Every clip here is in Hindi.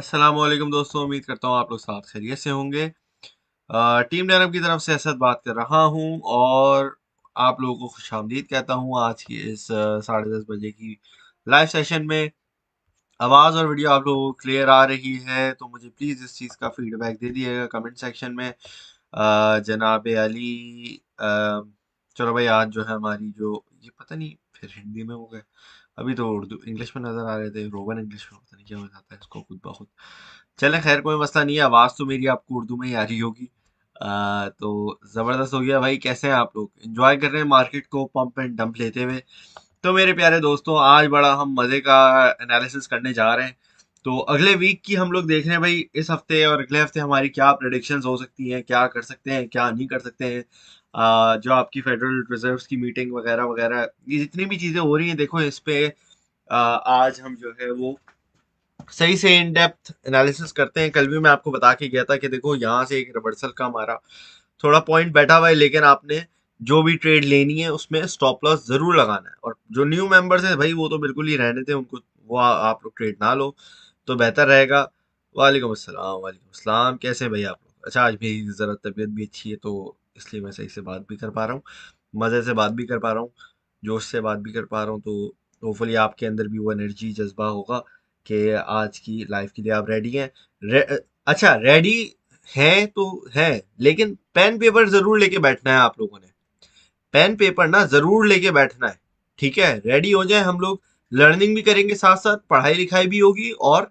असलम दोस्तों उम्मीद करता हूँ आप लोग साथ खैरियत से होंगे टीम डेरम की तरफ से असद बात कर रहा हूँ और आप लोगों को खुश आमदीद कहता हूँ आज की इस साढ़े दस बजे की लाइव सेशन में आवाज़ और वीडियो आप लोगों को क्लियर आ रही है तो मुझे प्लीज़ इस चीज़ का फीडबैक दे दीजिएगा कमेंट सेक्शन में जनाब अली चलो भाई आज जो है हमारी जो ये पता नहीं फिर हिंदी में हो गए अभी तो उर्दू इंग्लिश में नज़र आ रहे थे रोमन इंग्लिश में पता नहीं क्या हो जाता है इसको खुद ब खुद चले खैर कोई मसला नहीं है आवाज़ तो मेरी आपको उर्दू में ही आ रही होगी तो ज़बरदस्त हो गया भाई कैसे हैं आप लोग इन्जॉय कर रहे हैं मार्केट को पम्प एंड डंप लेते हुए तो मेरे प्यारे दोस्तों आज बड़ा हम मज़े का एनालिसिस करने जा रहे हैं तो अगले वीक की हम लोग देख रहे हैं भाई इस हफ्ते और अगले हफ्ते हमारी क्या प्रडिक्शन हो सकती हैं क्या कर सकते हैं क्या नहीं कर सकते हैं जो आपकी फेडरल रिजर्व की मीटिंग वगैरह वगैरह ये जितनी भी चीज़ें हो रही हैं देखो इस पे आज हम जो है वो सही से इन डेप्थ एनालिसिस करते हैं कल भी मैं आपको बता के गया था कि देखो यहाँ से एक रिवर्सल का हमारा थोड़ा पॉइंट बैठा हुआ है लेकिन आपने जो भी ट्रेड लेनी है उसमें स्टॉप लॉस ज़रूर लगाना है और जो न्यू मेंबर्स हैं भाई वो तो बिल्कुल ही रहने थे उनको वो आप लोग ट्रेड ना लो तो बेहतर रहेगा वालेकुम अस्सलाम वालेकुम अस्सलाम कैसे भैया आप लोग अच्छा आज मेरी ज़रा तबीयत भी अच्छी है तो इसलिए मैं सही से बात भी कर पा रहा हूँ मज़े से बात भी कर पा रहा हूँ जोश से बात भी कर पा रहा हूँ तो होपफुली आपके अंदर भी वो एनर्जी जज्बा होगा कि आज की लाइफ के लिए आप रेडी हैं रे, अच्छा रेडी हैं तो हैं लेकिन पेन पेपर ज़रूर लेके बैठना है आप लोगों ने पेन पेपर ना ज़रूर लेके बैठना है ठीक है रेडी हो जाए हम लोग लर्निंग भी करेंगे साथ साथ पढ़ाई लिखाई भी होगी और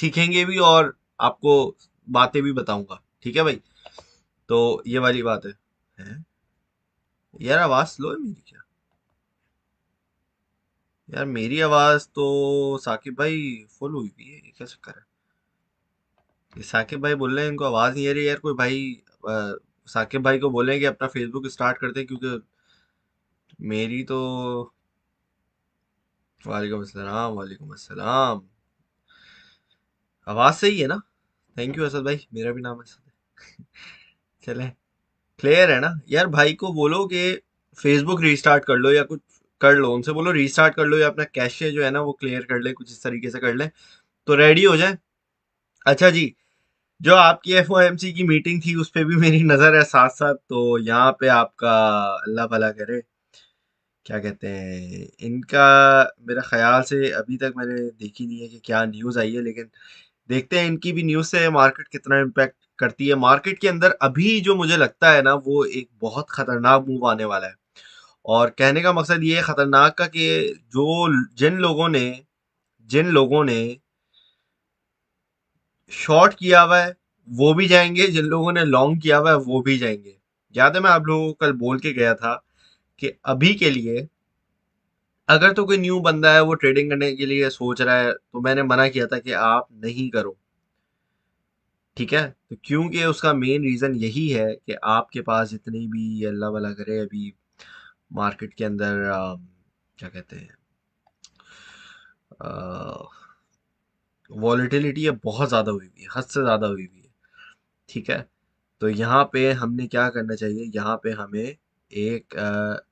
सीखेंगे भी और आपको बातें भी बताऊंगा ठीक है भाई तो ये वाली बात है, है? यार आवाज स्लो है मेरी क्या यार मेरी आवाज तो साकिब भाई फुल हुई हुई है क्या चक्कर है ये साकिब भाई बोल रहे हैं इनको आवाज नहीं आ रही यार कोई भाई साकिब भाई को बोले कि अपना फेसबुक स्टार्ट करते हैं क्योंकि मेरी तो वालेकुम अस्सलाम वालेकुम अस्सलाम आवाज़ सही है ना थैंक यू असद भाई मेरा भी नाम असद चले क्लियर है ना यार भाई को बोलो कि फेसबुक रीस्टार्ट कर लो या कुछ कर लो उनसे बोलो रीस्टार्ट कर लो या अपना कैशे जो है ना वो क्लियर कर ले कुछ इस तरीके से कर ले तो रेडी हो जाए अच्छा जी जो आपकी एफ की मीटिंग थी उस पर भी मेरी नज़र है साथ साथ तो यहाँ पे आपका अल्लाह भला करे क्या कहते हैं इनका मेरा ख्याल से अभी तक मैंने देखी नहीं है कि क्या न्यूज़ आई है लेकिन देखते हैं इनकी भी न्यूज़ से मार्केट कितना इम्पैक्ट करती है मार्केट के अंदर अभी जो मुझे लगता है ना वो एक बहुत ख़तरनाक मूव आने वाला है और कहने का मकसद ये ख़तरनाक का कि जो जिन लोगों ने जिन लोगों ने शॉर्ट किया हुआ है वो भी जाएंगे जिन लोगों ने लॉन्ग किया हुआ है वो भी जाएंगे याद है मैं आप लोगों को कल बोल के गया था कि अभी के लिए अगर तो कोई न्यू बंदा है वो ट्रेडिंग करने के लिए सोच रहा है तो मैंने मना किया था कि आप नहीं करो ठीक है तो क्योंकि उसका मेन रीज़न यही है कि आपके पास जितनी भी अल्लाह वाला करे अभी मार्केट के अंदर आ, क्या कहते हैं वॉलीटिलिटी है बहुत ज़्यादा हुई हुई है हद से ज़्यादा हुई हुई है ठीक है तो यहाँ पे हमने क्या करना चाहिए यहाँ पे हमें एक आ,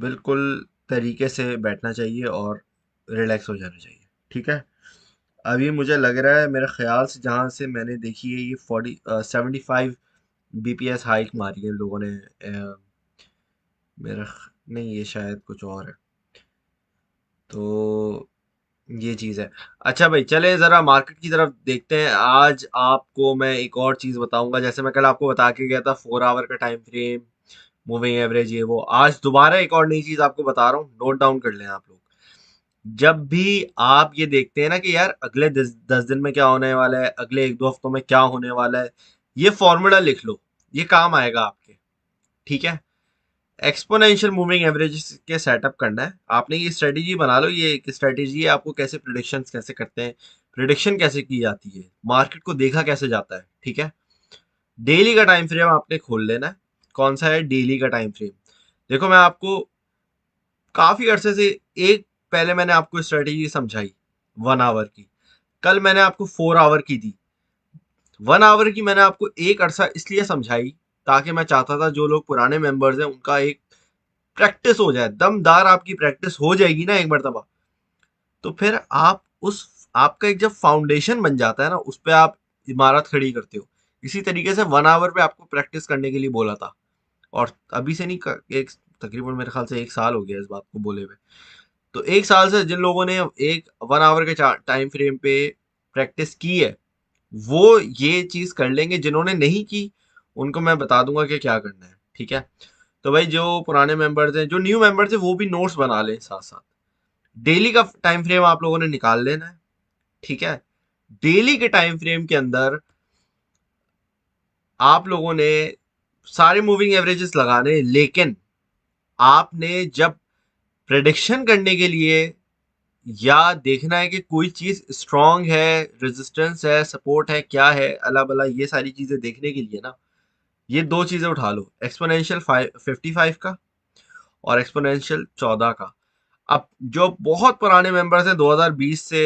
बिल्कुल तरीके से बैठना चाहिए और रिलैक्स हो जाना चाहिए ठीक है अभी मुझे लग रहा है मेरे ख्याल से जहाँ से मैंने देखी है ये forty seventy five B P S hike मारी है लोगों ने मेरा नहीं ये शायद कुछ और है तो ये चीज़ है अच्छा भाई चले ज़रा मार्केट की तरफ देखते हैं आज आपको मैं एक और चीज़ बताऊंगा जैसे मैं कल आपको बता के गया था फोर आवर का टाइम फ्रेम मूविंग एवरेज ये वो आज दोबारा एक और नई चीज आपको बता रहा हूँ नोट डाउन कर ले आप लोग जब भी आप ये देखते हैं ना कि यार अगले दस, दस दिन में क्या होने वाला है अगले एक दो हफ्तों में क्या होने वाला है ये फॉर्मूला लिख लो ये काम आएगा आपके ठीक है एक्सपोनेंशियल मूविंग एवरेज के सेटअप करना है आपने ये स्ट्रेटेजी बना लो ये एक स्ट्रेटेजी है आपको कैसे प्रडिक्शन कैसे करते हैं प्रडिक्शन कैसे की जाती है मार्केट को देखा कैसे जाता है ठीक है डेली का टाइम फ्रेम आपने खोल लेना है कौन सा है डेली का टाइम फ्रेम देखो मैं आपको काफ़ी अरसे से एक पहले मैंने आपको स्ट्रेटेजी समझाई वन आवर की कल मैंने आपको फोर आवर की दी वन आवर की मैंने आपको एक अरसा इसलिए समझाई ताकि मैं चाहता था जो लोग पुराने मेंबर्स हैं उनका एक प्रैक्टिस हो जाए दमदार आपकी प्रैक्टिस हो जाएगी ना एक मरतबा तो फिर आप उस आपका एक जब फाउंडेशन बन जाता है ना उस पर आप इमारत खड़ी करते हो इसी तरीके से वन आवर पे आपको प्रैक्टिस करने के लिए बोला था और अभी से नहीं एक तकरीबन मेरे ख्याल से एक साल हो गया इस बात को बोले हुए तो एक साल से जिन लोगों ने एक वन आवर के टाइम फ्रेम पे प्रैक्टिस की है वो ये चीज़ कर लेंगे जिन्होंने नहीं की उनको मैं बता दूंगा कि क्या करना है ठीक है तो भाई जो पुराने मेंबर्स हैं जो न्यू मेंबर्स हैं वो भी नोट्स बना लें साथ साथ डेली का टाइम फ्रेम आप लोगों ने निकाल लेना है ठीक है डेली के टाइम फ्रेम के अंदर आप लोगों ने सारे मूविंग एवरेजेस लगाने लेकिन आपने जब प्रडिक्शन करने के लिए या देखना है कि कोई चीज़ स्ट्रांग है रेजिस्टेंस है सपोर्ट है क्या है अला बला ये सारी चीज़ें देखने के लिए ना ये दो चीज़ें उठा लो एक्सपोनेंशियल फिफ्टी फाइव का और एक्सपोनेंशियल चौदह का अब जो बहुत पुराने मेंबर्स हैं 2020 से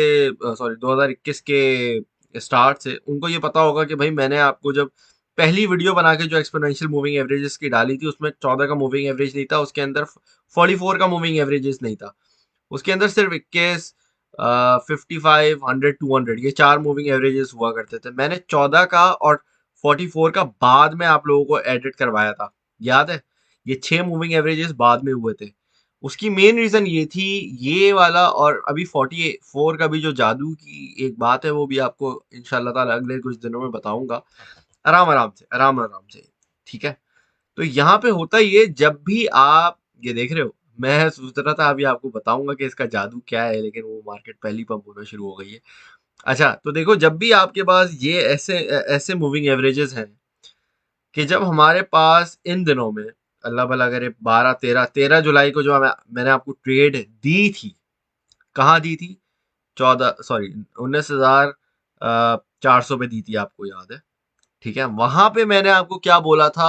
सॉरी 2021 के स्टार्ट से उनको ये पता होगा कि भाई मैंने आपको जब पहली वीडियो बना के जो एक्सपोनेंशियल मूविंग एवरेजेस की डाली थी उसमें चौदह का मूविंग एवरेज नहीं था उसके अंदर फोर्टी फोर का मूविंग एवरेजेस नहीं था उसके अंदर सिर्फ इक्कीस fifty five hundred two hundred ये चार मूविंग एवरेजेस हुआ करते थे मैंने चौदह का और फोर्टी फोर का बाद में आप लोगों को एडिट करवाया था याद है ये छः मूविंग एवरेजेस बाद में हुए थे उसकी मेन रीज़न ये थी ये वाला और अभी फोर्टी फोर का भी जो जादू की एक बात है वो भी आपको इन अगले कुछ दिनों में बताऊंगा आराम आराम से आराम आराम से ठीक है तो यहाँ पे होता ये जब भी आप ये देख रहे हो मैं सोच रहा था अभी आपको बताऊंगा कि इसका जादू क्या है लेकिन वो मार्केट पहली पंप होना शुरू हो गई है अच्छा तो देखो जब भी आपके पास ये ऐसे ऐसे मूविंग एवरेजेस हैं कि जब हमारे पास इन दिनों में अल्लाह भला करे बारह तेरह तेरह जुलाई को जो मैं, मैंने आपको ट्रेड दी थी कहाँ दी थी चौदह सॉरी उन्नीस हज़ार चार सौ पे दी थी आपको याद है ठीक है वहां पे मैंने आपको क्या बोला था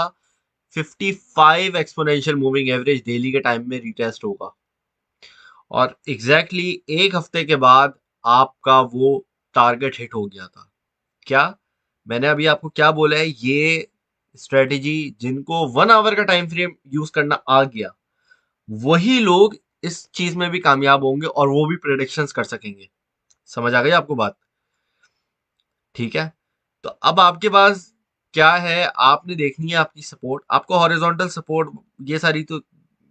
55 एक्सपोनेंशियल मूविंग एवरेज डेली के टाइम में रिटेस्ट होगा और एग्जैक्टली exactly एक हफ्ते के बाद आपका वो टारगेट हिट हो गया था क्या मैंने अभी आपको क्या बोला है ये स्ट्रेटेजी जिनको वन आवर का टाइम फ्रेम यूज करना आ गया वही लोग इस चीज में भी कामयाब होंगे और वो भी प्रोडिक्शन कर सकेंगे समझ आ गई आपको बात ठीक है तो अब आपके पास क्या है आपने देखनी है आपकी सपोर्ट आपको हॉरिजॉन्टल सपोर्ट ये सारी तो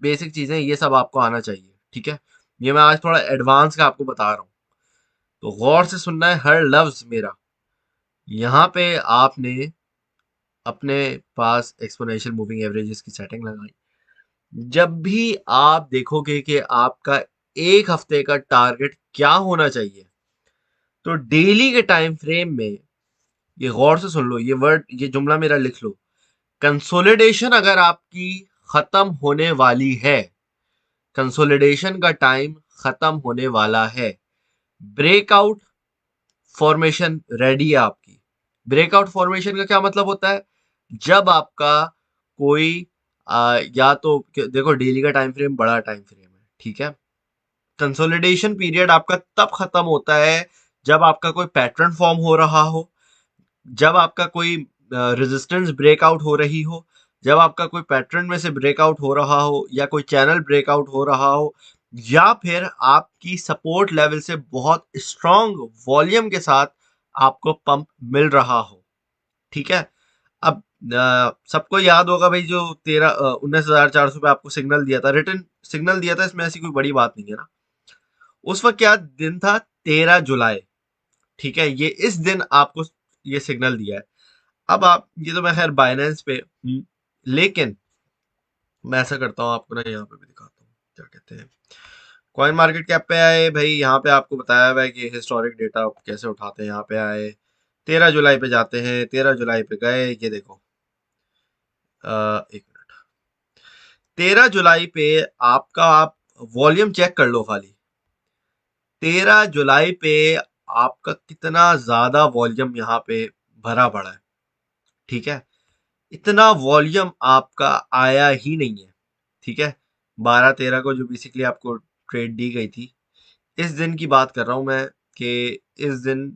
बेसिक चीज़ें ये सब आपको आना चाहिए ठीक है ये मैं आज थोड़ा एडवांस का आपको बता रहा हूँ तो गौर से सुनना है हर लफ्ज़ मेरा यहाँ पे आपने अपने पास एक्सपोनेंशियल मूविंग एवरेजेस की सेटिंग लगाई जब भी आप देखोगे कि आपका एक हफ्ते का टारगेट क्या होना चाहिए तो डेली के टाइम फ्रेम में ये गौर से सुन लो ये वर्ड ये जुमला मेरा लिख लो कंसोलिडेशन अगर आपकी खत्म होने वाली है कंसोलिडेशन का टाइम खत्म होने वाला है ब्रेकआउट फॉर्मेशन रेडी है आपकी ब्रेकआउट फॉर्मेशन का क्या मतलब होता है जब आपका कोई आ, या तो देखो डेली का टाइम फ्रेम बड़ा टाइम फ्रेम है ठीक है कंसोलिडेशन पीरियड आपका तब खत्म होता है जब आपका कोई पैटर्न फॉर्म हो रहा हो जब आपका कोई रेजिस्टेंस ब्रेकआउट हो रही हो जब आपका कोई पैटर्न में से ब्रेकआउट हो रहा हो या कोई चैनल ब्रेकआउट हो रहा हो या फिर आपकी सपोर्ट लेवल से बहुत स्ट्रांग वॉल्यूम के साथ आपको पंप मिल रहा हो ठीक है अब सबको याद होगा भाई जो तेरह उन्नीस हजार चार सौ पे आपको सिग्नल दिया था रिटर्न सिग्नल दिया था इसमें ऐसी कोई बड़ी बात नहीं है ना उस वक्त क्या दिन था तेरह जुलाई ठीक है ये इस दिन आपको ये सिग्नल दिया है अब आप ये तो मैं खैर बाइनेंस पे हम्म, लेकिन मैं ऐसा करता हूँ आपको ना यहाँ पे भी दिखाता हूँ क्या कहते हैं कॉइन मार्केट कैप पे आए भाई यहाँ पे आपको बताया हुआ है कि हिस्टोरिक डेटा आप कैसे उठाते हैं यहाँ पे आए तेरह जुलाई पे जाते हैं तेरह जुलाई पे गए ये देखो आ, एक मिनट तेरह जुलाई पे आपका आप वॉल्यूम चेक कर लो खाली तेरह जुलाई पे आपका कितना ज़्यादा वॉल्यूम यहाँ पे भरा पड़ा है ठीक है इतना वॉल्यूम आपका आया ही नहीं है ठीक है बारह तेरह को जो बेसिकली आपको ट्रेड दी गई थी इस दिन की बात कर रहा हूँ मैं कि इस दिन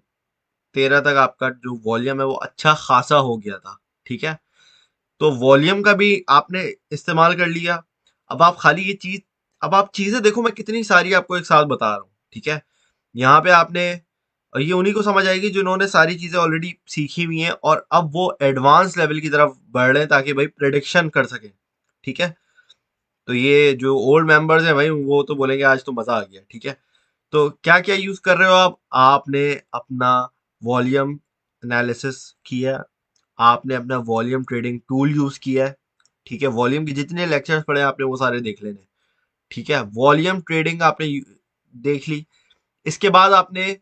तेरह तक आपका जो वॉल्यूम है वो अच्छा खासा हो गया था ठीक है तो वॉल्यूम का भी आपने इस्तेमाल कर लिया अब आप खाली ये चीज़ अब आप चीज़ें देखो मैं कितनी सारी आपको एक साथ बता रहा हूँ ठीक है यहाँ पे आपने और ये उन्हीं को समझ आएगी जिन्होंने सारी चीज़ें ऑलरेडी सीखी हुई हैं और अब वो एडवांस लेवल की तरफ बढ़ रहे हैं ताकि भाई प्रडिक्शन कर सकें ठीक है तो ये जो ओल्ड मेंबर्स हैं भाई वो तो बोलेंगे आज तो मज़ा आ गया ठीक है तो क्या क्या यूज़ कर रहे हो आप आपने अपना वॉल्यूम एनालिसिस किया आपने अपना वॉल्यूम ट्रेडिंग टूल यूज़ किया है ठीक है वॉल्यूम के जितने लेक्चर्स पढ़े आपने वो सारे देख लेने ठीक है वॉल्यूम ट्रेडिंग आपने देख ली इसके बाद आपने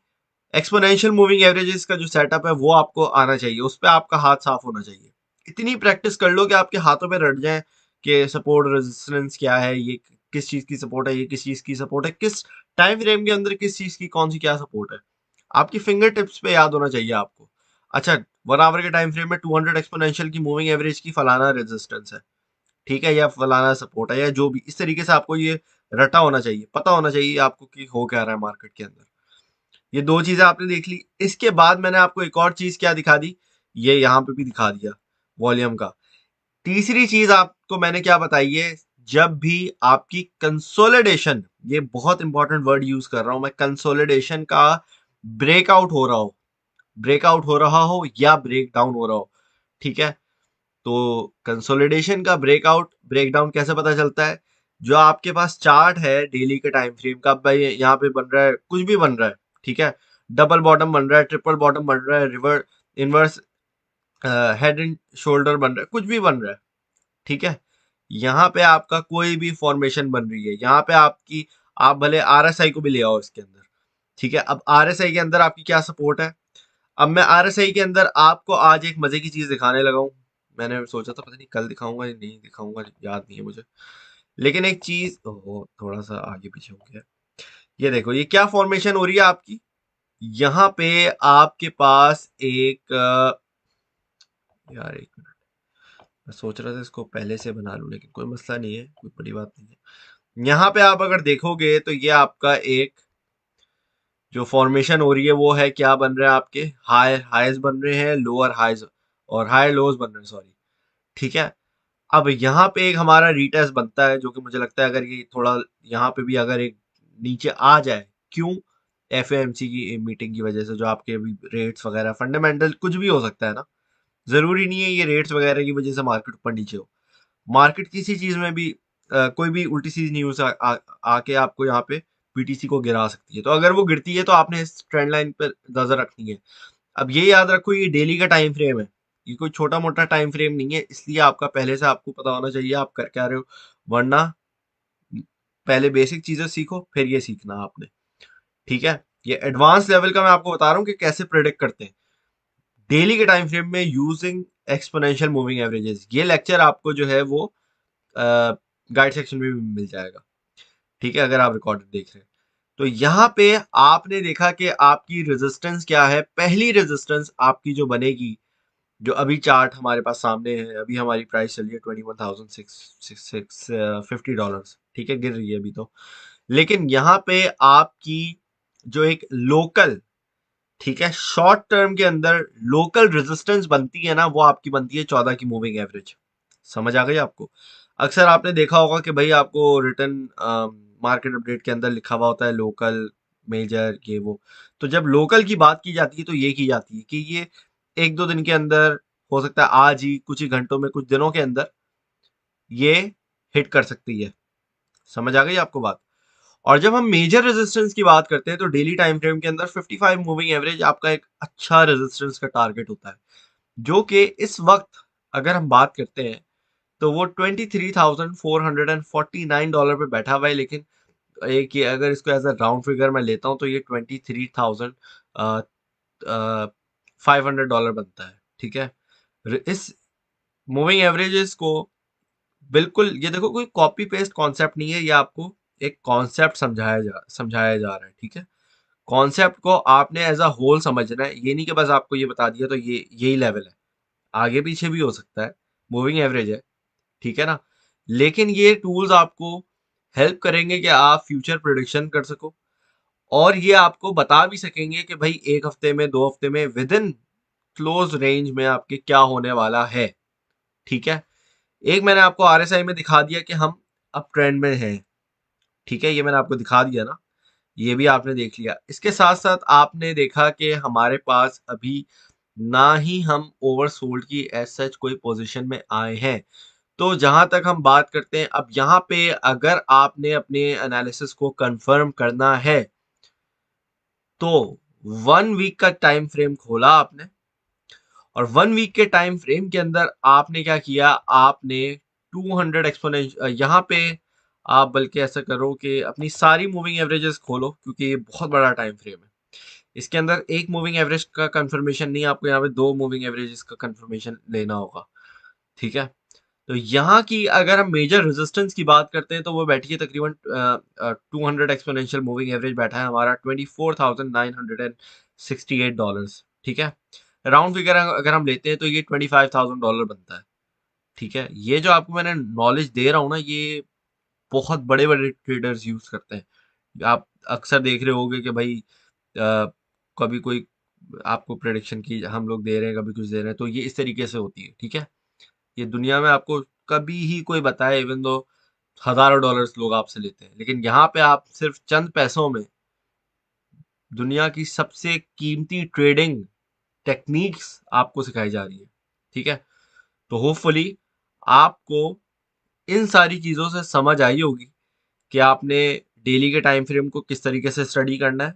एक्सपोनेंशियल मूविंग एवरेजेस का जो सेटअप है वो आपको आना चाहिए उस पर आपका हाथ साफ होना चाहिए इतनी प्रैक्टिस कर लो कि आपके हाथों में रट जाए कि सपोर्ट रेजिस्टेंस क्या है ये किस चीज़ की सपोर्ट है ये किस चीज़ की सपोर्ट है किस टाइम फ्रेम के अंदर किस चीज़ की कौन सी क्या सपोर्ट है आपकी फिंगर टिप्स पे याद होना चाहिए आपको अच्छा वन आवर के टाइम फ्रेम में 200 एक्सपोनेंशियल की मूविंग एवरेज की फलाना रेजिस्टेंस है ठीक है या फलाना सपोर्ट है या जो भी इस तरीके से आपको ये रटा होना चाहिए पता होना चाहिए आपको कि हो क्या रहा है मार्केट के अंदर ये दो चीजें आपने देख ली इसके बाद मैंने आपको एक और चीज क्या दिखा दी ये यहाँ पे भी दिखा दिया वॉल्यूम का तीसरी चीज आपको मैंने क्या बताई है जब भी आपकी कंसोलिडेशन ये बहुत इंपॉर्टेंट वर्ड यूज कर रहा हूं मैं कंसोलिडेशन का ब्रेकआउट हो रहा हो ब्रेकआउट हो रहा हो या ब्रेक डाउन हो रहा हो ठीक है तो कंसोलिडेशन का ब्रेकआउट ब्रेकडाउन कैसे पता चलता है जो आपके पास चार्ट है डेली के टाइम फ्रेम का भाई यहाँ पे बन रहा है कुछ भी बन रहा है ठीक है डबल बॉटम बन रहा है ट्रिपल बॉटम बन रहा है river inverse head and shoulder बन रहा है कुछ भी बन रहा है ठीक है यहाँ पे आपका कोई भी फॉर्मेशन बन रही है यहाँ पे आपकी आप भले आर को भी ले आओ इसके अंदर ठीक है अब आर के अंदर आपकी क्या सपोर्ट है अब मैं आर के अंदर आपको आज एक मजे की चीज दिखाने लगा हूँ मैंने सोचा था पता नहीं कल दिखाऊंगा नहीं दिखाऊंगा याद नहीं है मुझे लेकिन एक चीज थोड़ा सा आगे पीछे हो गया ये देखो ये क्या फॉर्मेशन हो रही है आपकी यहां पे आपके पास एक यार एक मिनट मैं सोच रहा था इसको पहले से बना लू लेकिन कोई मसला नहीं है कोई बड़ी बात नहीं है यहाँ पे आप अगर देखोगे तो ये आपका एक जो फॉर्मेशन हो रही है वो है क्या बन रहा है आपके हाई हाइज बन रहे हैं लोअर हाइज और हाई लोअर्स बन रहे हैं सॉरी ठीक है अब यहाँ पे एक हमारा रीटेस्ट बनता है जो कि मुझे लगता है अगर ये थोड़ा यहाँ पे भी अगर एक नीचे आ जाए क्यों एफ की मीटिंग की वजह से जो आपके अभी रेट्स वगैरह फंडामेंटल कुछ भी हो सकता है ना ज़रूरी नहीं है ये रेट्स वगैरह की वजह से मार्केट ऊपर नीचे हो मार्केट किसी चीज़ में भी आ, कोई भी उल्टी सी न्यूज़ आके आपको यहाँ पे पीटीसी को गिरा सकती है तो अगर वो गिरती है तो आपने इस ट्रेंड लाइन पर नज़र रखनी है अब ये याद रखो ये डेली का टाइम फ्रेम है ये कोई छोटा मोटा टाइम फ्रेम नहीं है इसलिए आपका पहले से आपको पता होना चाहिए आप कर क्या रहे हो वरना पहले बेसिक चीज़ें सीखो फिर ये सीखना आपने ठीक है ये एडवांस लेवल का मैं आपको बता रहा हूँ कि कैसे प्रेडिक्ट करते हैं डेली के टाइम फ्रेम में यूजिंग एक्सपोनेंशियल मूविंग एवरेजेस ये लेक्चर आपको जो है वो गाइड सेक्शन में भी मिल जाएगा ठीक है अगर आप रिकॉर्ड देख रहे हैं तो यहाँ पे आपने देखा कि आपकी रेजिस्टेंस क्या है पहली रेजिस्टेंस आपकी जो बनेगी जो अभी चार्ट हमारे पास सामने है अभी हमारी प्राइस चल रही है twenty one thousand six six fifty dollars ठीक है गिर रही है अभी तो लेकिन यहाँ पे आपकी जो एक लोकल ठीक है शॉर्ट टर्म के अंदर लोकल रेजिस्टेंस बनती है ना वो आपकी बनती है चौदह की मूविंग एवरेज समझ आ गई आपको अक्सर आपने देखा होगा कि भाई आपको रिटर्न मार्केट अपडेट के अंदर लिखा हुआ होता है लोकल मेजर ये वो तो जब लोकल की बात की जाती है तो ये की जाती है कि ये एक दो दिन के अंदर हो सकता है आज ही कुछ ही घंटों में कुछ दिनों के अंदर ये हिट कर सकती है समझ आ गई आपको बात और जब हम मेजर रेजिस्टेंस की बात करते हैं तो डेली टाइम फ्रेम के अंदर 55 मूविंग एवरेज आपका एक अच्छा रेजिस्टेंस का टारगेट होता है जो कि इस वक्त अगर हम बात करते हैं तो वो 23,449 डॉलर पे बैठा हुआ है लेकिन एक ये अगर इसको एज अ राउंड फिगर मैं लेता हूँ तो ये ट्वेंटी थ्री डॉलर बनता है ठीक है इस मूविंग एवरेजेस को बिल्कुल ये देखो कोई कॉपी पेस्ट कॉन्सेप्ट नहीं है ये आपको एक कॉन्सेप्ट समझाया जा समझाया जा रहा है ठीक है कॉन्सेप्ट को आपने एज अ होल समझना है ये नहीं कि बस आपको ये बता दिया तो ये यही लेवल है आगे पीछे भी हो सकता है मूविंग एवरेज है ठीक है ना लेकिन ये टूल्स आपको हेल्प करेंगे कि आप फ्यूचर प्रोडिक्शन कर सको और ये आपको बता भी सकेंगे कि भाई एक हफ्ते में दो हफ्ते में विद इन क्लोज रेंज में आपके क्या होने वाला है ठीक है एक मैंने आपको आर में दिखा दिया कि हम अब ट्रेंड में हैं ठीक है ये मैंने आपको दिखा दिया ना ये भी आपने देख लिया इसके साथ साथ आपने देखा कि हमारे पास अभी ना ही हम ओवर सोल्ड की एस सच कोई पोजीशन में आए हैं तो जहां तक हम बात करते हैं अब यहाँ पे अगर आपने अपने एनालिसिस को कंफर्म करना है तो वन वीक का टाइम फ्रेम खोला आपने और वन वीक के टाइम फ्रेम के अंदर आपने क्या किया आपने 200 हंड्रेड एक्सपोनेंशियल यहाँ पे आप बल्कि ऐसा करो कि अपनी सारी मूविंग एवरेजेस खोलो क्योंकि ये बहुत बड़ा टाइम फ्रेम है इसके अंदर एक मूविंग एवरेज का कंफर्मेशन नहीं आपको यहाँ पे दो मूविंग एवरेजेस का कंफर्मेशन लेना होगा ठीक है तो यहाँ की अगर हम मेजर रेजिस्टेंस की बात करते हैं तो वो बैठी है तकरीबन two hundred exponential moving average बैठा है हमारा twenty four thousand nine hundred and sixty eight dollar ठीक है राउंड फिगर अगर हम लेते हैं तो ये ट्वेंटी फाइव थाउजेंड डॉलर बनता है ठीक है ये जो आपको मैंने नॉलेज दे रहा हूँ ना ये बहुत बड़े बड़े ट्रेडर्स यूज करते हैं आप अक्सर देख रहे गए कि भाई आ, कभी कोई आपको प्रडिक्शन की हम लोग दे रहे हैं कभी कुछ दे रहे हैं तो ये इस तरीके से होती है ठीक है ये दुनिया में आपको कभी ही कोई बताए इवन दो हजारों डॉलर्स लोग आपसे लेते हैं लेकिन यहाँ पे आप सिर्फ चंद पैसों में दुनिया की सबसे कीमती ट्रेडिंग टेक्निक्स आपको सिखाई जा रही है ठीक है तो होपफुली आपको इन सारी चीज़ों से समझ आई होगी कि आपने डेली के टाइम फ्रेम को किस तरीके से स्टडी करना है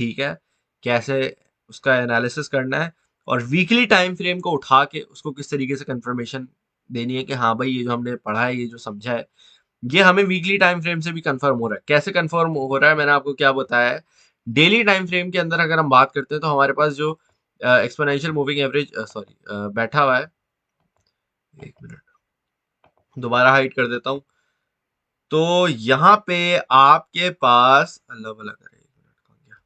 ठीक है कैसे उसका एनालिसिस करना है और वीकली टाइम फ्रेम को उठा के उसको किस तरीके से कंफर्मेशन देनी है कि हाँ भाई ये जो हमने पढ़ा है ये जो समझा है ये हमें वीकली टाइम फ्रेम से भी कंफर्म हो रहा है कैसे कंफर्म हो रहा है मैंने आपको क्या बताया है डेली टाइम फ्रेम के अंदर अगर हम बात करते हैं तो हमारे पास जो एक्सपोनेंशियल मूविंग एवरेज सॉरी बैठा हुआ है एक मिनट दोबारा हाइट कर देता हूं तो यहाँ पे आपके पास अल्लाह भला करे एक मिनट गया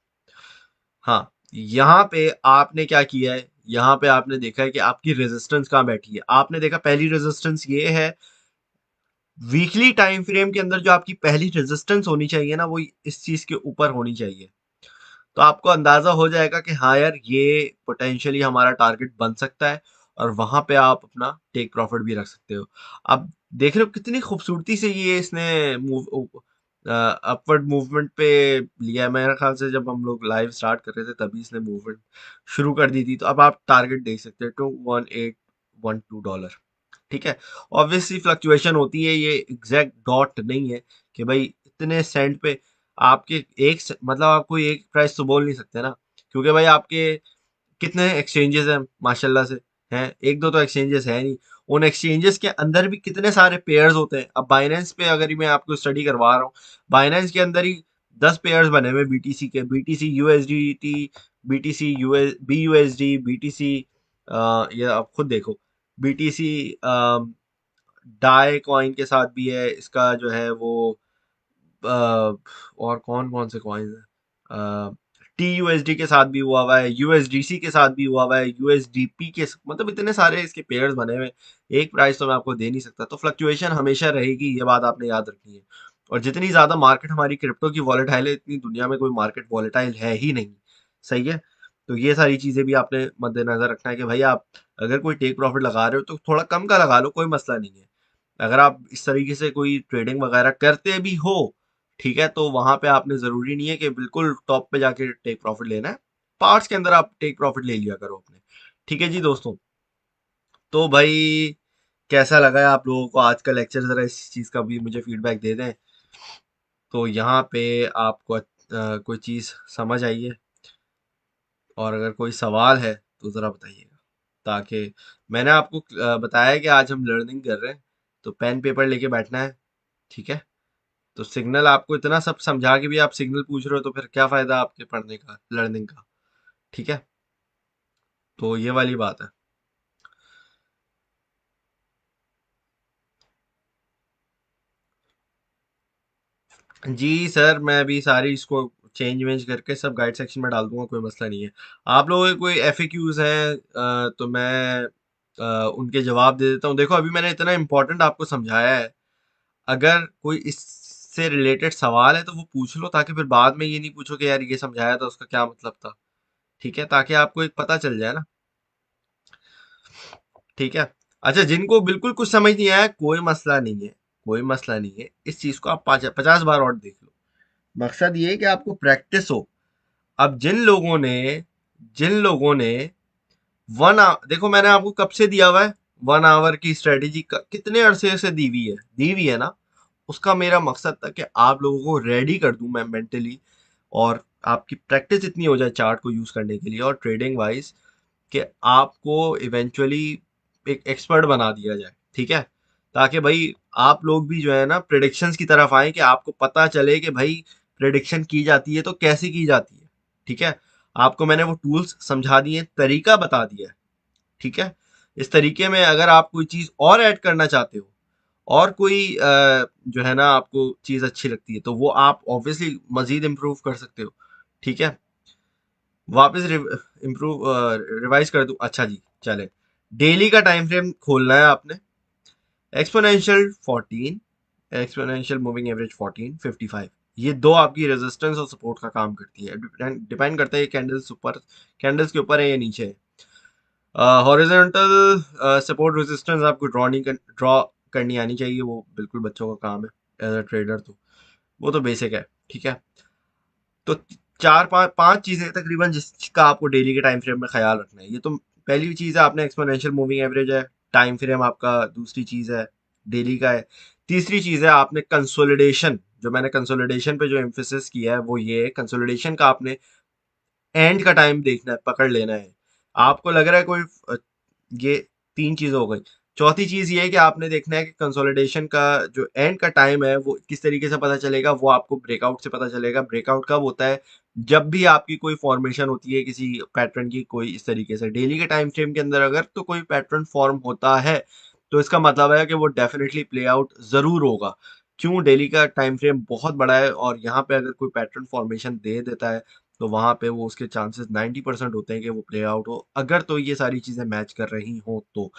हाँ यहाँ पे आपने क्या किया है यहाँ पे आपने देखा है कि आपकी रेजिस्टेंस कहां बैठी है आपने देखा पहली रेजिस्टेंस ये है वीकली टाइम फ्रेम के अंदर जो आपकी पहली रेजिस्टेंस होनी चाहिए ना वो इस चीज के ऊपर होनी चाहिए तो आपको अंदाज़ा हो जाएगा कि हाँ यार ये पोटेंशियली हमारा टारगेट बन सकता है और वहाँ पे आप अपना टेक प्रॉफिट भी रख सकते हो आप देख रहे हो कितनी खूबसूरती से ये इसने मूव अपवर्ड मूवमेंट पे लिया है मेरे ख्याल से जब हम लोग लाइव स्टार्ट कर रहे थे तभी इसने मूवमेंट शुरू कर दी थी तो अब आप टारगेट देख सकते हैं two one eight one two dollar ठीक है ऑब्वियसली फ्लक्चुएशन होती है ये एग्जैक्ट डॉट नहीं है कि भाई इतने सेंट पे आपके एक मतलब आपको एक प्राइस तो बोल नहीं सकते ना क्योंकि भाई आपके कितने एक्सचेंजेस हैं माशाल्लाह से हैं एक दो तो एक्सचेंजेस है नहीं उन एक्सचेंजेस के अंदर भी कितने सारे पेयर्स होते हैं अब बाइनेंस पे अगर मैं आपको स्टडी करवा रहा हूँ बाइनेंस के अंदर ही दस पेयर्स बने हुए बी टी सी के B T C U S D T B T C U S B U S D B T C ये आप खुद देखो B T C DAI coin के साथ भी है इसका जो है वो और कौन कौन से कॉइन्स हैं टी डी के साथ भी हुआ हुआ है सी के साथ भी हुआ हुआ है पी के मतलब इतने सारे इसके पेयर्स बने हुए एक प्राइस तो मैं आपको दे नहीं सकता तो फ्लक्चुएशन हमेशा रहेगी ये बात आपने याद रखनी है और जितनी ज़्यादा मार्केट हमारी क्रिप्टो की वॉलेटाइल है इतनी दुनिया में कोई मार्केट वॉलेटाइल है ही नहीं सही है तो ये सारी चीज़ें भी आपने मद्देनजर रखना है कि भाई आप अगर कोई टेक प्रॉफिट लगा रहे हो तो थोड़ा कम का लगा लो कोई मसला नहीं है अगर आप इस तरीके से कोई ट्रेडिंग वगैरह करते भी हो ठीक है तो वहां पे आपने जरूरी नहीं है कि बिल्कुल टॉप पे जाके टेक प्रॉफिट लेना है पार्ट्स के अंदर आप टेक प्रॉफिट ले लिया करो अपने ठीक है जी दोस्तों तो भाई कैसा लगा है आप लोगों को आज का लेक्चर ज़रा इस चीज़ का भी मुझे फीडबैक दे दें तो यहाँ पे आपको कोई चीज़ समझ आई है और अगर कोई सवाल है तो ज़रा बताइएगा ताकि मैंने आपको बताया कि आज हम लर्निंग कर रहे हैं तो पेन पेपर लेके बैठना है ठीक है तो सिग्नल आपको इतना सब समझा के भी आप सिग्नल पूछ रहे हो तो फिर क्या फ़ायदा आपके पढ़ने का लर्निंग का ठीक है तो ये वाली बात है जी सर मैं अभी सारी इसको चेंज वेंज करके सब गाइड सेक्शन में डाल दूंगा कोई मसला नहीं है आप लोगों के कोई एफ हैं तो मैं उनके जवाब दे देता हूँ देखो अभी मैंने इतना इम्पोर्टेंट आपको समझाया है अगर कोई इस से रिलेटेड सवाल है तो वो पूछ लो ताकि फिर बाद में ये नहीं पूछो कि यार ये समझाया था उसका क्या मतलब था ठीक है ताकि आपको एक पता चल जाए ना ठीक है अच्छा जिनको बिल्कुल कुछ समझ नहीं आया कोई मसला नहीं है कोई मसला नहीं है इस चीज़ को आप पचास बार और देख लो मकसद ये है कि आपको प्रैक्टिस हो अब जिन लोगों ने जिन लोगों ने वन आवर देखो मैंने आपको कब से दिया हुआ है वन आवर की स्ट्रेटेजी कितने अरसे से दी हुई है दी हुई है ना उसका मेरा मकसद था कि आप लोगों को रेडी कर दूँ मैं मेंटली और आपकी प्रैक्टिस इतनी हो जाए चार्ट को यूज़ करने के लिए और ट्रेडिंग वाइज कि आपको इवेंचुअली एक एक्सपर्ट बना दिया जाए ठीक है ताकि भाई आप लोग भी जो है ना प्रडिक्शंस की तरफ आए कि आपको पता चले कि भाई प्रडिक्शन की जाती है तो कैसे की जाती है ठीक है आपको मैंने वो टूल्स समझा दिए तरीका बता दिया ठीक है इस तरीके में अगर आप कोई चीज़ और ऐड करना चाहते हो और कोई जो है ना आपको चीज़ अच्छी लगती है तो वो आप ऑब्वियसली मज़ीद इम्प्रूव कर सकते हो ठीक है वापस इम्प्रूव रिवाइज कर दूँ अच्छा जी चले डेली का टाइम फ्रेम खोलना है आपने एक्सपोनेंशियल 14 एक्सपोनेंशियल मूविंग एवरेज 14 55 ये दो आपकी रेजिस्टेंस और सपोर्ट का काम करती है डिपेंड करता है कैंडल्स ऊपर कैंडल्स के ऊपर है या नीचे है हॉरिजॉन्टल सपोर्ट रेजिस्टेंस आपको ड्रॉ नहीं ड्रॉ करनी आनी चाहिए वो बिल्कुल बच्चों का काम है एज अ ट्रेडर तो वो तो बेसिक है ठीक है तो चार पा, पांच चीज़ें तकरीबन जिसका आपको डेली के टाइम फ्रेम में ख्याल रखना है ये तो पहली चीज़ है आपने एक्सपोनेंशियल मूविंग एवरेज है टाइम फ्रेम आपका दूसरी चीज़ है डेली का है तीसरी चीज़ है आपने कंसोलिडेशन जो मैंने कंसोलिडेशन पे जो एम्फोसिस किया है वो ये है कंसोलिडेशन का आपने एंड का टाइम देखना है पकड़ लेना है आपको लग रहा है कोई ये तीन चीज़ें हो गई चौथी चीज़ ये है कि आपने देखना है कि कंसोलिडेशन का जो एंड का टाइम है वो किस तरीके से पता चलेगा वो आपको ब्रेकआउट से पता चलेगा ब्रेकआउट कब होता है जब भी आपकी कोई फॉर्मेशन होती है किसी पैटर्न की कोई इस तरीके से डेली के टाइम फ्रेम के अंदर अगर तो कोई पैटर्न फॉर्म होता है तो इसका मतलब है कि वो डेफिनेटली प्ले आउट ज़रूर होगा क्यों डेली का टाइम फ्रेम बहुत बड़ा है और यहाँ पे अगर कोई पैटर्न फॉर्मेशन दे देता है तो वहाँ पे वो उसके चांसेस 90 परसेंट होते हैं कि वो प्ले आउट हो अगर तो ये सारी चीज़ें मैच कर रही हों तो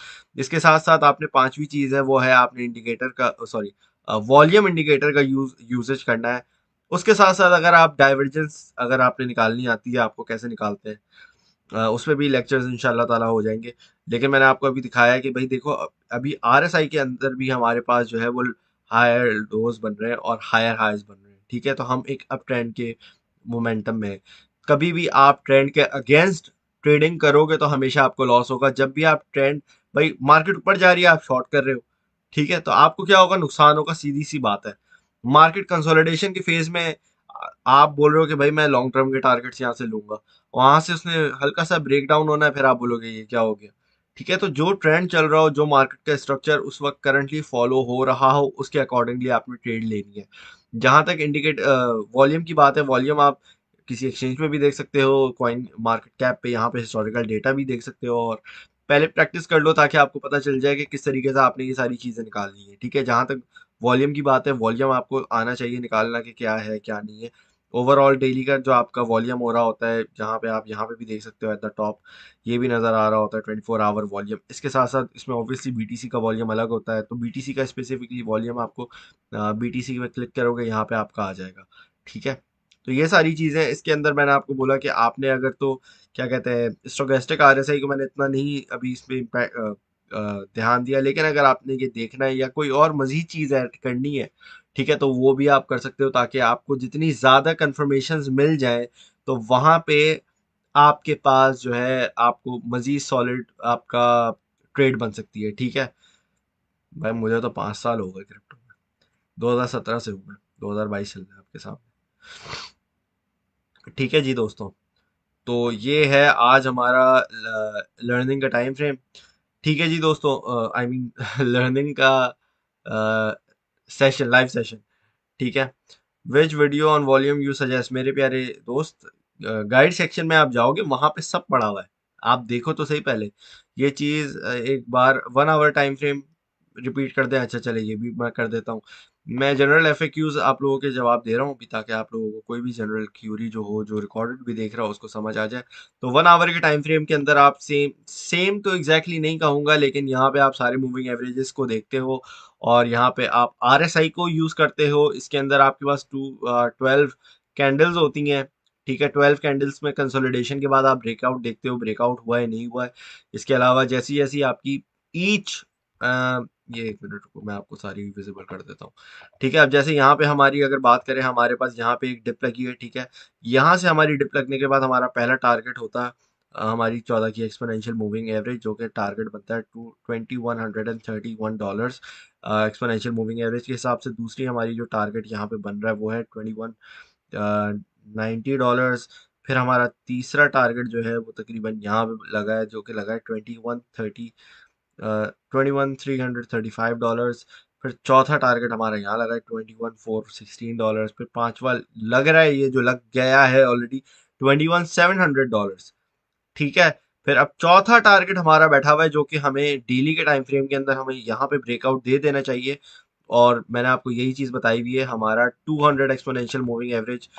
इसके साथ साथ आपने पांचवी चीज़ है वो है आपने इंडिकेटर का सॉरी वॉल्यूम इंडिकेटर का यूज यूजेज करना है उसके साथ साथ अगर आप डाइवर्जेंस अगर आपने निकालनी आती है आपको कैसे निकालते हैं उसमें भी लेक्चर्स इन तला हो जाएंगे लेकिन मैंने आपको अभी दिखाया है कि भाई देखो अभी आर के अंदर भी हमारे पास जो है वो हायर डोज बन रहे हैं और हायर हाइज बन रहे हैं ठीक है तो हम एक अप ट्रेंड के मोमेंटम में कभी भी आप ट्रेंड के अगेंस्ट ट्रेडिंग करोगे तो हमेशा आपको लॉस होगा जब भी आप ट्रेंड भाई मार्केट ऊपर जा रही है आप शॉर्ट कर रहे हो ठीक है तो आपको क्या होगा नुकसान होगा सीधी सी बात है मार्केट कंसोलिडेशन के फेज में आप बोल रहे हो कि भाई मैं लॉन्ग टर्म के टारगेट्स यहाँ से लूंगा वहां से उसने हल्का सा ब्रेक डाउन होना है फिर आप बोलोगे ये क्या हो गया ठीक है तो जो ट्रेंड चल रहा हो जो मार्केट का स्ट्रक्चर उस वक्त करंटली फॉलो हो रहा हो उसके अकॉर्डिंगली आपने ट्रेड लेनी है जहाँ तक इंडिकेट वॉल्यूम की बात है वॉल्यूम आप किसी एक्सचेंज में भी देख सकते हो कॉइन मार्केट कैप पे यहाँ पे हिस्टोरिकल डेटा भी देख सकते हो और पहले प्रैक्टिस कर लो ताकि आपको पता चल जाए कि किस तरीके से आपने ये सारी चीज़ें निकालनी है ठीक है जहाँ तक वॉल्यूम की बात है वॉल्यूम आपको आना चाहिए निकालना कि क्या है क्या नहीं है ओवरऑल डेली का जो आपका वॉल्यूम हो रहा होता है जहाँ पे आप यहाँ पे भी देख सकते हो एट द टॉप ये भी नज़र आ रहा होता है ट्वेंटी फोर आवर वॉल्यूम इसके साथ साथ इसमें ऑब्वियसली बीटीसी का वॉल्यूम अलग होता है तो बीटीसी का स्पेसिफिकली वॉल्यूम आपको बीटीसी में क्लिक करोगे यहाँ पे आपका आ जाएगा ठीक है तो ये सारी चीज़ें इसके अंदर मैंने आपको बोला कि आपने अगर तो क्या कहते हैं स्टोगेस्टिक आर एस आई को मैंने इतना नहीं अभी इस पर ध्यान दिया लेकिन अगर आपने ये देखना है या कोई और मज़ीद चीज़ ऐड करनी है ठीक है तो वो भी आप कर सकते हो ताकि आपको जितनी ज़्यादा कन्फर्मेशन मिल जाए तो वहाँ पे आपके पास जो है आपको मज़ीद सॉलिड आपका ट्रेड बन सकती है ठीक है भाई मुझे तो पाँच साल हो गए क्रिप्टो में दो हज़ार सत्रह से हुआ दो हज़ार बाईस चल रहा है आपके सामने ठीक है जी दोस्तों तो ये है आज हमारा लर्निंग का टाइम फ्रेम ठीक है जी दोस्तों आई मीन लर्निंग का सेशन लाइव सेशन ठीक है wedge video on volume you suggest मेरे प्यारे दोस्त गाइड सेक्शन में आप जाओगे वहां पे सब पड़ा हुआ है आप देखो तो सही पहले ये चीज़ एक बार one hour time frame repeat कर दें अच्छा चले ये भी मैं कर देता हूँ मैं जनरल एफ आप लोगों के जवाब दे रहा हूँ अभी ताकि आप लोगों को कोई भी जनरल क्यूरी जो हो जो रिकॉर्डेड भी देख रहा हो उसको समझ आ जाए तो वन आवर के टाइम फ्रेम के अंदर आप सेम सेम तो एग्जैक्टली exactly नहीं कहूँगा लेकिन यहाँ पे आप सारे मूविंग एवरेजेस को देखते हो और यहाँ पे आप आर को यूज़ करते हो इसके अंदर आपके पास टू ट्वेल्व कैंडल्स होती हैं ठीक है ट्वेल्व कैंडल्स में कंसोलिडेशन के बाद आप ब्रेकआउट देखते हो ब्रेकआउट हुआ है नहीं हुआ है इसके अलावा जैसी जैसी आपकी ईच ये एक मिनट रुको मैं आपको सारी विजिबल कर देता हूँ ठीक है अब जैसे यहाँ पे हमारी अगर बात करें हमारे पास यहाँ पे एक डिप लगी है ठीक है यहाँ से हमारी डिप लगने के बाद हमारा पहला टारगेट होता है हमारी चौदह की एक्सपोनेंशियल मूविंग एवरेज जो कि टारगेट बनता है two twenty one hundred and thirty one dollars exponential moving average के हिसाब से दूसरी हमारी जो टारगेट यहाँ पे बन रहा है वो है ट्वेंटी वन नाइन्टी डॉलर्स फिर हमारा तीसरा टारगेट जो है वो तकरीबन यहाँ पे लगा है जो कि लगा है twenty one thirty twenty one three hundred thirty five dollars फिर चौथा टारगेट हमारा यहाँ लगा है twenty one four sixteen dollars फिर पाँचवा लग रहा है ये जो लग गया है already twenty one seven hundred dollars ठीक है फिर अब चौथा टारगेट हमारा बैठा हुआ है जो कि हमें डेली के टाइम फ्रेम के अंदर हमें यहाँ पे ब्रेकआउट दे देना चाहिए और मैंने आपको यही चीज़ बताई हुई है हमारा 200 हंड्रेड एक्सपोनेंशियल मूविंग एवरेज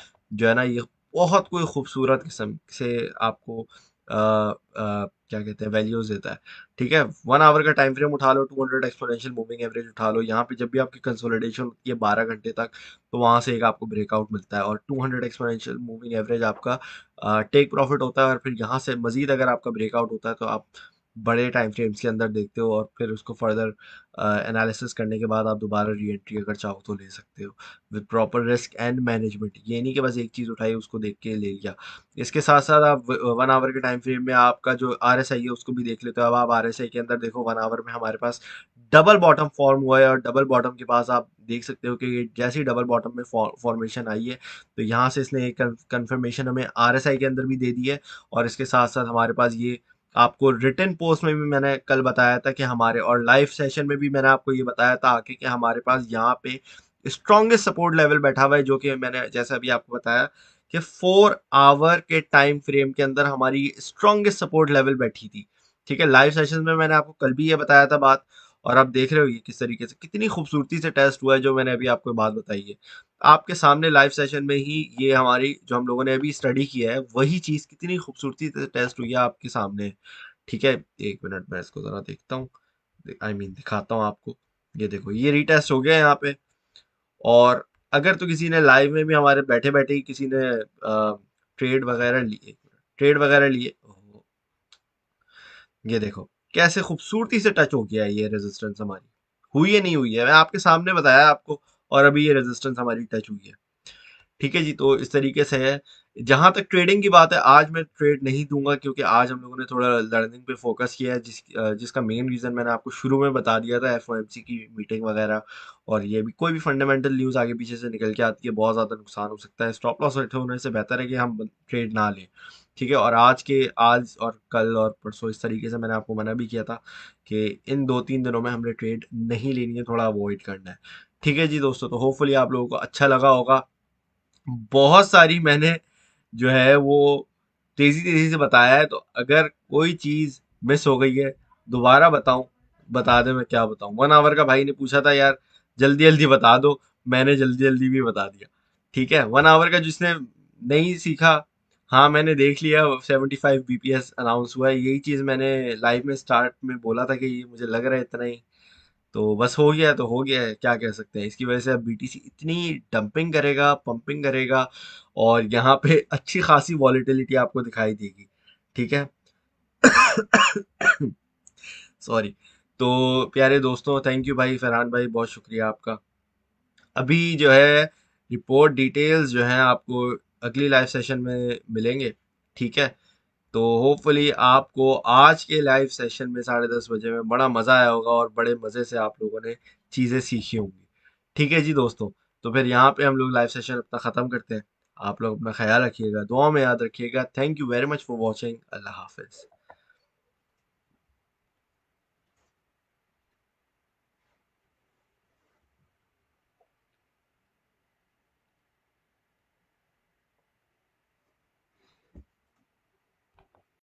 जो है ना ये बहुत कोई खूबसूरत किस्म से आपको आ, आ, क्या कहते हैं वैल्यूज देता है ठीक है वन आवर का टाइम फ्रेम उठा लो two hundred exponential moving average उठा लो यहाँ पे जब भी आपकी कंसोलिडेशन होती है बारह घंटे तक तो वहाँ से एक आपको ब्रेकआउट मिलता है और two hundred exponential moving average आपका टेक प्रॉफिट होता है और फिर यहाँ से मजीद अगर आपका ब्रेकआउट होता है तो आप बड़े टाइम फ्रेम्स के अंदर देखते हो और फिर उसको फर्दर एनालिसिस करने के बाद आप दोबारा री एंट्री अगर चाहो तो ले सकते हो with proper risk and management ये नहीं कि बस एक चीज़ उठाई उसको देख के ले लिया इसके साथ साथ आप वन आवर के टाइम फ्रेम में आपका जो आर एस आई है उसको भी देख लेते हो अब आप आर एस आई के अंदर देखो वन आवर में हमारे पास डबल बॉटम फॉर्म हुआ है और डबल बॉटम के पास आप देख सकते हो कि जैसे ही डबल बॉटम में फॉर्मेशन आई है तो यहाँ से इसने एक कन्फर्मेशन हमें आर एस आई के अंदर भी दे दी है और इसके साथ साथ हमारे पास ये आपको रिटर्न पोस्ट में भी मैंने कल बताया था कि हमारे और लाइव सेशन में भी मैंने आपको ये बताया था आके कि हमारे पास यहाँ पे स्ट्रॉन्गेस्ट सपोर्ट लेवल बैठा हुआ है जो कि मैंने जैसा अभी आपको बताया कि फोर आवर के टाइम फ्रेम के अंदर हमारी स्ट्रॉन्गेस्ट सपोर्ट लेवल बैठी थी ठीक है लाइव सेशन में मैंने आपको कल भी ये बताया था बात और आप देख रहे हो ये किस तरीके से कितनी खूबसूरती से टेस्ट हुआ है जो मैंने अभी आपको बात बताई है आपके सामने लाइव सेशन में ही ये हमारी जो हम लोगों ने अभी स्टडी किया है वही चीज़ कितनी खूबसूरती से टेस्ट हुई है आपके सामने ठीक है एक मिनट मैं इसको ज़रा देखता हूँ आई I मीन mean, दिखाता हूँ आपको ये देखो ये रीटेस्ट हो गया है यहाँ पे और अगर तो किसी ने लाइव में भी हमारे बैठे बैठे ही किसी ने ट्रेड वगैरह लिए ट्रेड वगैरह लिए ये देखो कैसे खूबसूरती से टच हो गया है ये रेजिस्टेंस हमारी हुई है नहीं हुई है मैं आपके सामने बताया आपको और अभी ये रेजिस्टेंस हमारी टच हुई है ठीक है जी तो इस तरीके से है जहां तक ट्रेडिंग की बात है आज मैं ट्रेड नहीं दूंगा क्योंकि आज हम लोगों ने थोड़ा लर्निंग पे फोकस किया है जिस जिसका मेन रीज़न मैंने आपको शुरू में बता दिया था एफ की मीटिंग वगैरह और ये भी कोई भी फंडामेंटल न्यूज़ आगे पीछे से निकल के आती है बहुत ज़्यादा नुकसान हो सकता है स्टॉप लॉस बैठे होने से बेहतर है कि हम ट्रेड ना लें ठीक है और आज के आज और कल और परसों इस तरीके से मैंने आपको मना भी किया था कि इन दो तीन दिनों में हमने ट्रेड नहीं लेनी है थोड़ा अवॉइड करना है ठीक है जी दोस्तों तो होपफुली आप लोगों को अच्छा लगा होगा बहुत सारी मैंने जो है वो तेज़ी तेज़ी से बताया है तो अगर कोई चीज़ मिस हो गई है दोबारा बताऊं बता दे मैं क्या बताऊं वन आवर का भाई ने पूछा था यार जल्दी जल्दी बता दो मैंने जल्दी जल्दी भी बता दिया ठीक है वन आवर का जिसने नहीं सीखा हाँ मैंने देख लिया 75 फाइव बी अनाउंस हुआ है यही चीज़ मैंने लाइव में स्टार्ट में बोला था कि ये मुझे लग रहा है इतना ही तो बस हो गया तो हो गया है क्या कह सकते हैं इसकी वजह से अब बीटीसी इतनी डंपिंग करेगा पंपिंग करेगा और यहाँ पे अच्छी खासी वॉलीटिलिटी आपको दिखाई देगी ठीक है सॉरी तो प्यारे दोस्तों थैंक यू भाई फरहान भाई बहुत शुक्रिया आपका अभी जो है रिपोर्ट डिटेल्स जो है आपको अगली लाइव सेशन में मिलेंगे ठीक है तो होपफुली आपको आज के लाइव सेशन में साढ़े दस बजे में बड़ा मज़ा आया होगा और बड़े मज़े से आप लोगों ने चीज़ें सीखी होंगी ठीक है जी दोस्तों तो फिर यहाँ पे हम लोग लाइव सेशन अपना ख़त्म करते हैं आप लोग अपना ख्याल रखिएगा दुआ में याद रखिएगा thank you very much for watching अल्लाह हाफिज़